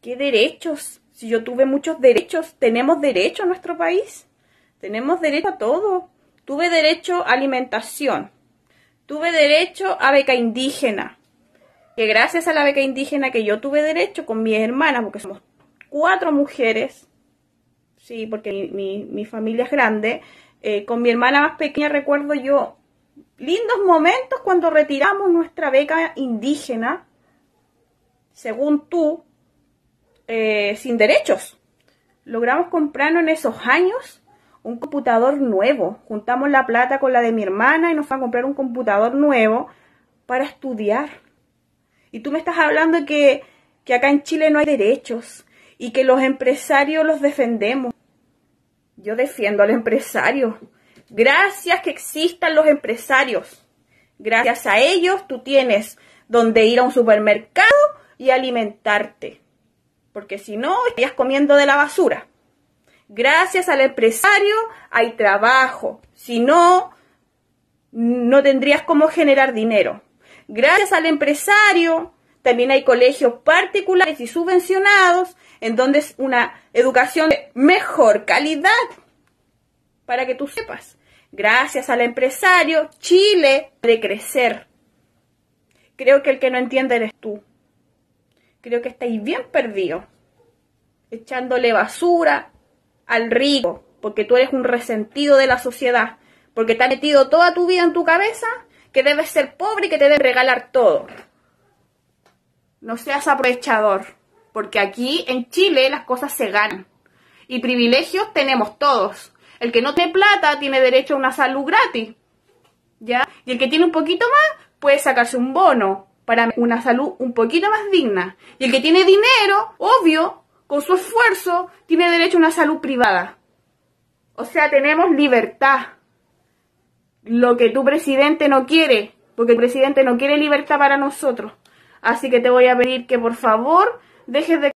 ¿Qué derechos? Si yo tuve muchos derechos, ¿tenemos derecho a nuestro país? Tenemos derecho a todo. Tuve derecho a alimentación. Tuve derecho a beca indígena. Que gracias a la beca indígena que yo tuve derecho con mis hermanas, porque somos cuatro mujeres, sí, porque mi, familia es grande, eh, con mi hermana más pequeña recuerdo yo lindos momentos cuando retiramos nuestra beca indígena, según tú, eh, sin derechos. Logramos comprarnos en esos años un computador nuevo. Juntamos la plata con la de mi hermana y nos fue a comprar un computador nuevo para estudiar. Y tú me estás hablando que, que acá en Chile no hay derechos y que los empresarios los defendemos. Yo defiendo al empresario. Gracias que existan los empresarios. Gracias a ellos tú tienes donde ir a un supermercado y alimentarte porque si no, estarías comiendo de la basura. Gracias al empresario hay trabajo, si no, no tendrías cómo generar dinero. Gracias al empresario también hay colegios particulares y subvencionados en donde es una educación de mejor calidad, para que tú sepas. Gracias al empresario, Chile de crecer. Creo que el que no entiende eres tú. Creo que estáis bien perdidos. Echándole basura al rico, porque tú eres un resentido de la sociedad, porque te has metido toda tu vida en tu cabeza que debes ser pobre y que te debes regalar todo. No seas aprovechador, porque aquí en Chile las cosas se ganan. Y privilegios tenemos todos. El que no tiene plata tiene derecho a una salud gratis. ¿Ya? Y el que tiene un poquito más puede sacarse un bono, para una salud un poquito más digna. Y el que tiene dinero, obvio, con su esfuerzo, tiene derecho a una salud privada. O sea, tenemos libertad. Lo que tu presidente no quiere, porque el presidente no quiere libertad para nosotros. Así que te voy a pedir que por favor dejes de